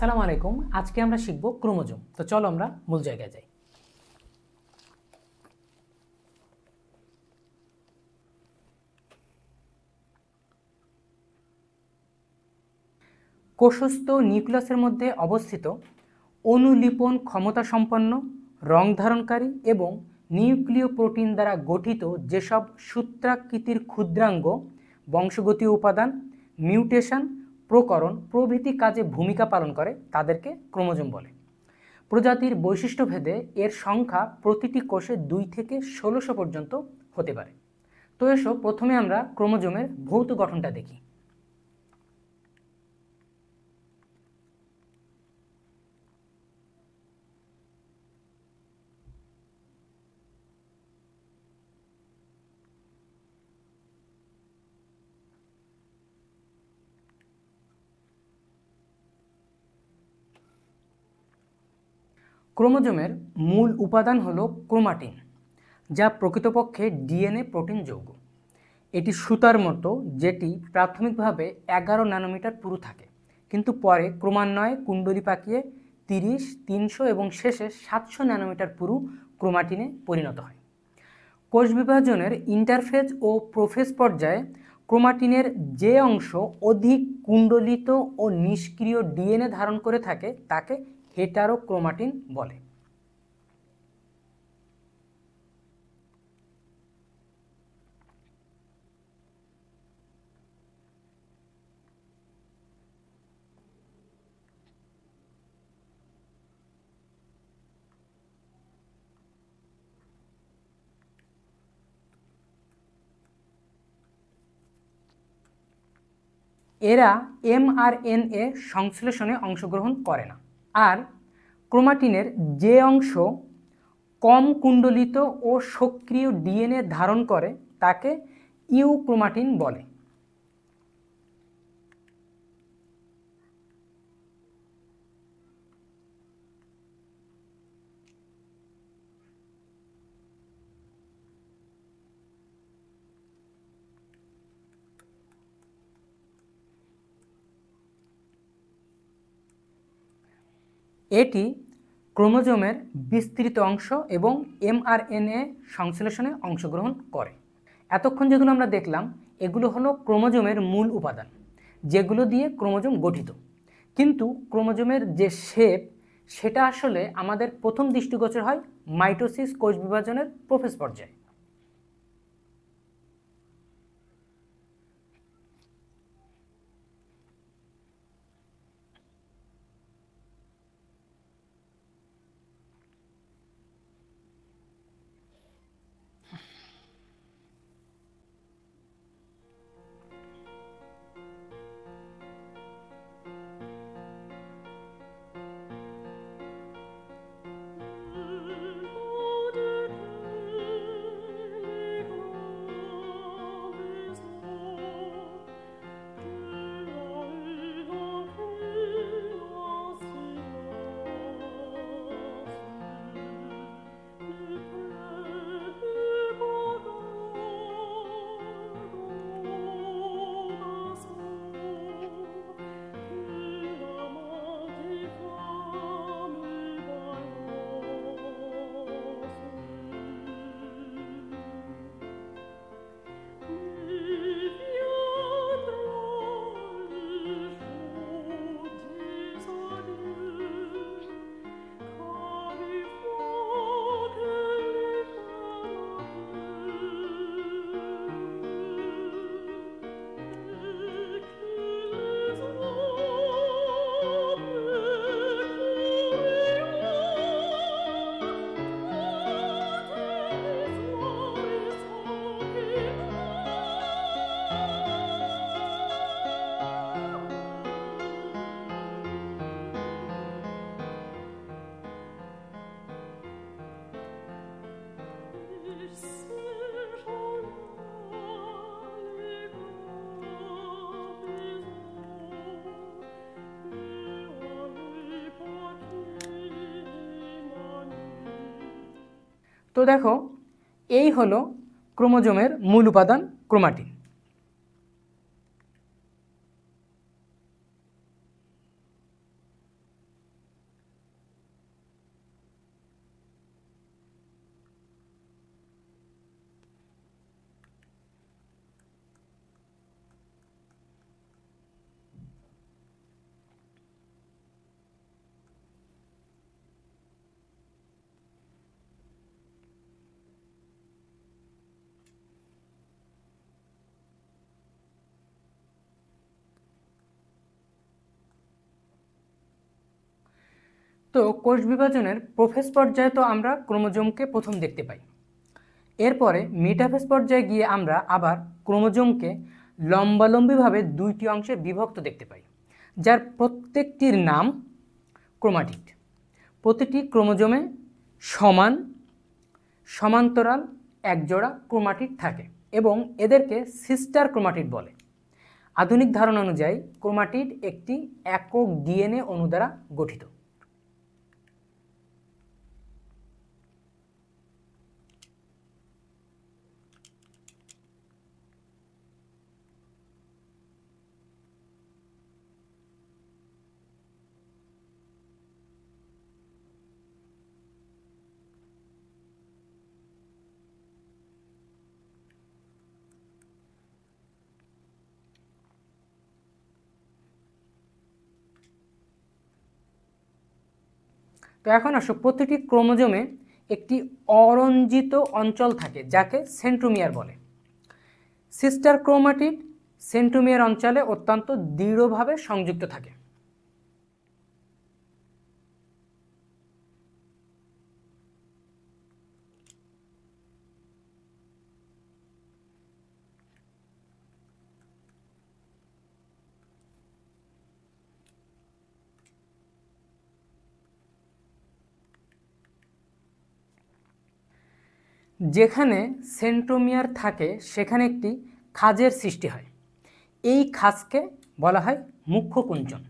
আসসালামু আলাইকুম আজকে আমরা শিখব ক্রোমোজোম তো চলো আমরা মূল জায়গায় যাই কোষস্থ নিউক্লিয়াসের মধ্যে অবস্থিত অনুলিপন ক্ষমতা সম্পন্ন রং ধারণকারী এবং নিউক্লিয় প্রোটিন দ্বারা গঠিত যেসব সূত্রাকৃতির ক্ষুদ্রাঙ্গ বংশগতীয় উপাদান মিউটেশন প্রকরণ প্রভৃতি কাজে ভূমিকা পালন করে তাদেরকে ক্রোমোজোম বলে প্রজাতির বৈশিষ্ট্যভেদে এর সংখ্যা প্রতিটি কোষে দুই থেকে ষোলোশো পর্যন্ত হতে পারে তো এসো প্রথমে আমরা ক্রোমোজোমের ভৌত গঠনটা দেখি ক্রোমোজোমের মূল উপাদান হল ক্রোমাটিন যা প্রকৃতপক্ষে ডিএনএ প্রোটিন যৌগ এটি সুতার মতো যেটি প্রাথমিকভাবে এগারো ন্যানোমিটার পুরু থাকে কিন্তু পরে ক্রমান্বয়ে কুণ্ডলি পাকিয়ে তিরিশ তিনশো এবং শেষে সাতশো ন্যানোমিটার পুরু ক্রোমাটিনে পরিণত হয় কোষ বিভাজনের ইন্টারফেজ ও প্রোফেজ পর্যায়ে ক্রোমাটিনের যে অংশ অধিক কুণ্ডলিত ও নিষ্ক্রিয় ডিএনএ ধারণ করে থাকে তাকে হেটারোক্রোমাটিন বলে এরা এমআরএনএ সংশ্লেষণে অংশগ্রহণ করে না আর ক্রোমাটিনের যে অংশ কম কুণ্ডলিত ও সক্রিয় ডিএনএ ধারণ করে তাকে ইউক্রোমাটিন বলে এটি ক্রোমোজোমের বিস্তৃত অংশ এবং এমআরএনএ সংশ্লেষণে অংশগ্রহণ করে এতক্ষণ যেগুলো আমরা দেখলাম এগুলো হলো ক্রোমোজোমের মূল উপাদান যেগুলো দিয়ে ক্রোমোজোম গঠিত কিন্তু ক্রোমোজোমের যে শেপ সেটা আসলে আমাদের প্রথম দৃষ্টিগোচর হয় মাইটোসিস কোষ বিভাজনের প্রফেস পর্যায়ে তো দেখো এই হলো ক্রোমোজোমের মূল উপাদান ক্রোমাটিন তো কোষ বিভাজনের প্রফেস পর্যায়ে তো আমরা ক্রোমোজোমকে প্রথম দেখতে পাই এরপরে মেটাফেজ পর্যায়ে গিয়ে আমরা আবার ক্রোমোজোমকে লম্বালম্বিভাবে দুইটি অংশে বিভক্ত দেখতে পাই যার প্রত্যেকটির নাম ক্রোমাটিক প্রতিটি ক্রোমোজোমে সমান সমান্তরাল একজোড়া ক্রোমাটিক থাকে এবং এদেরকে সিস্টার ক্রোমাটিড বলে আধুনিক ধারণা অনুযায়ী ক্রোমাটিড একটি একক ডিএনএ অনু দ্বারা গঠিত তো এখন আসো প্রতিটি ক্রোমোজোমে একটি অরঞ্জিত অঞ্চল থাকে যাকে সেন্ট্রোমিয়ার বলে সিস্টার ক্রোমাটিড সেন্ট্রোমিয়ার অঞ্চলে অত্যন্ত দৃঢ়ভাবে সংযুক্ত থাকে যেখানে সেন্ট্রোমিয়ার থাকে সেখানে একটি খাজের সৃষ্টি হয় এই খাজকে বলা হয় মুখ্য কুঞ্চন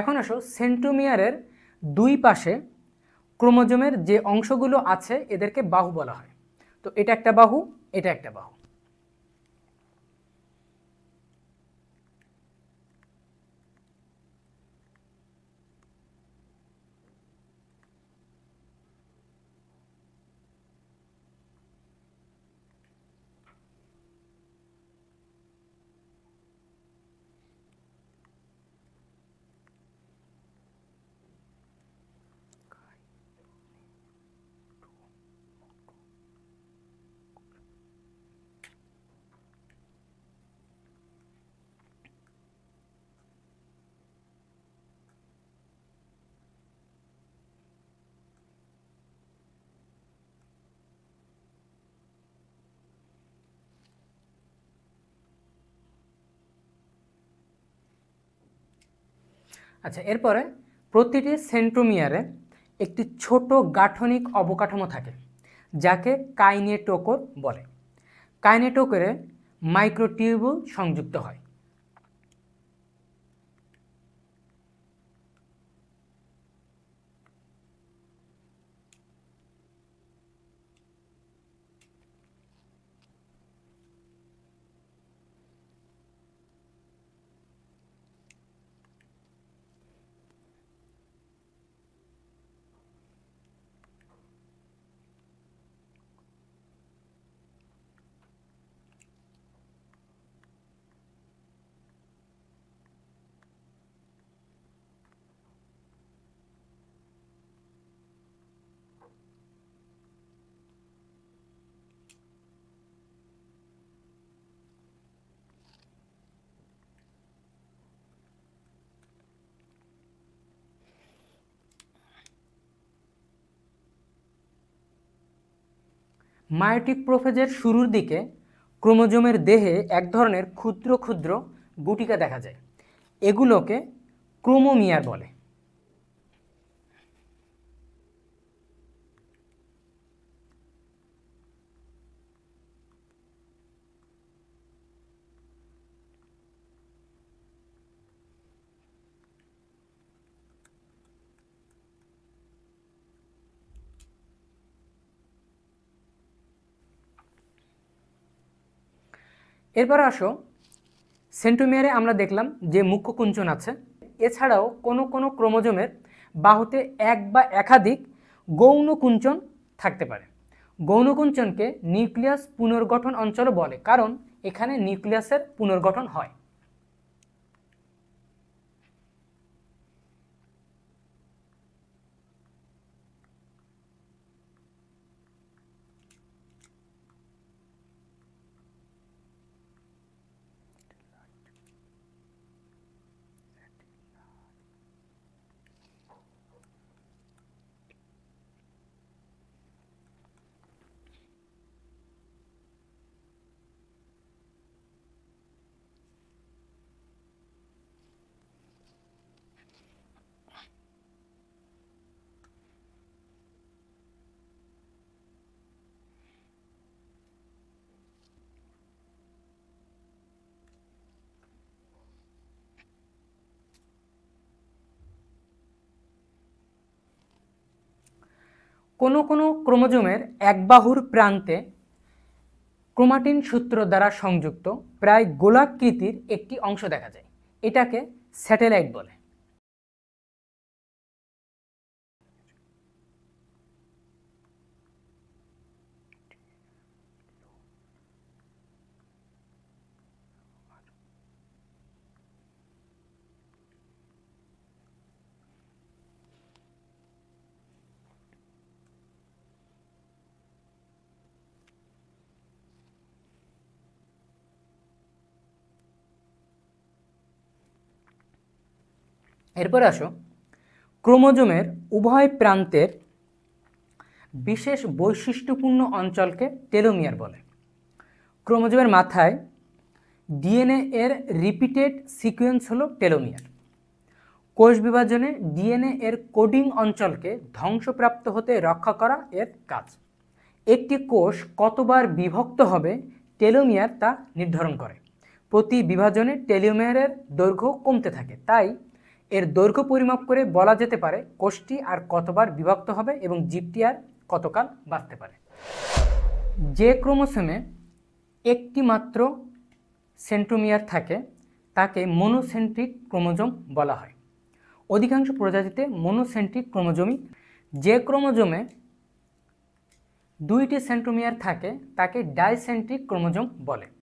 এখন আসো সেন্ট্রোমিয়ারের দুই পাশে ক্রোমোজোমের যে অংশগুলো আছে এদেরকে বাহু বলা হয় তো এটা একটা বাহু এটা একটা বাহু আচ্ছা এরপরে প্রতিটি সেন্ট্রোমিয়ারে একটি ছোট গাঠনিক অবকাঠামো থাকে যাকে কাইনেটোকোর বলে কাইনেটোকোরে মাইক্রোটিউবুল সংযুক্ত হয় মায়োটিক প্রোফেজের শুরুর দিকে ক্রোমোজোমের দেহে এক ধরনের ক্ষুদ্র ক্ষুদ্র গুটিকা দেখা যায় এগুলোকে ক্রোমোমিয়ার বলে এরপর আসো সেন্টোমিয়ারে আমরা দেখলাম যে মুখ্য কুঞ্চন আছে এছাড়াও কোনো কোনো ক্রোমোজোমের বাহুতে এক বা একাধিক গৌণ কুঞ্চন থাকতে পারে গৌণকুঞ্চনকে নিউক্লিয়াস পুনর্গঠন অঞ্চল বলে কারণ এখানে নিউক্লিয়াসের পুনর্গঠন হয় কোনো কোনো ক্রোমোজোমের এক বাহুর প্রান্তে ক্রোমাটিন সূত্র দ্বারা সংযুক্ত প্রায় গোলাকৃতির একটি অংশ দেখা যায় এটাকে স্যাটেলাইট বলে এরপরে আসো ক্রোমোজোমের উভয় প্রান্তের বিশেষ বৈশিষ্ট্যপূর্ণ অঞ্চলকে টেলোমিয়ার বলে ক্রোমোজোমের মাথায় ডিএনএ এর রিপিটেড সিকুয়েন্স হলো টেলোমিয়ার কোষ বিভাজনে ডিএনএ এর কোডিং অঞ্চলকে ধ্বংসপ্রাপ্ত হতে রক্ষা করা এর কাজ একটি কোষ কতবার বিভক্ত হবে টেলোমিয়ার তা নির্ধারণ করে প্রতি বিভাজনে টেলোমিয়ারের দৈর্ঘ্য কমতে থাকে তাই এর দৈর্ঘ্য পরিমাপ করে বলা যেতে পারে কোষ্টি আর কতবার বিভক্ত হবে এবং জীবটি আর কতকাল বাঁচতে পারে যে ক্রোমোসোমে একটি মাত্র সেন্ট্রোমিয়ার থাকে তাকে মনোসেন্ট্রিক ক্রোমোজোম বলা হয় অধিকাংশ প্রজাতিতে মনোসেন্ট্রিক ক্রোমোজোমই যে ক্রোমোজোমে দুইটি সেন্ট্রোমিয়ার থাকে তাকে ডাইসেন্ট্রিক ক্রোমোজোম বলে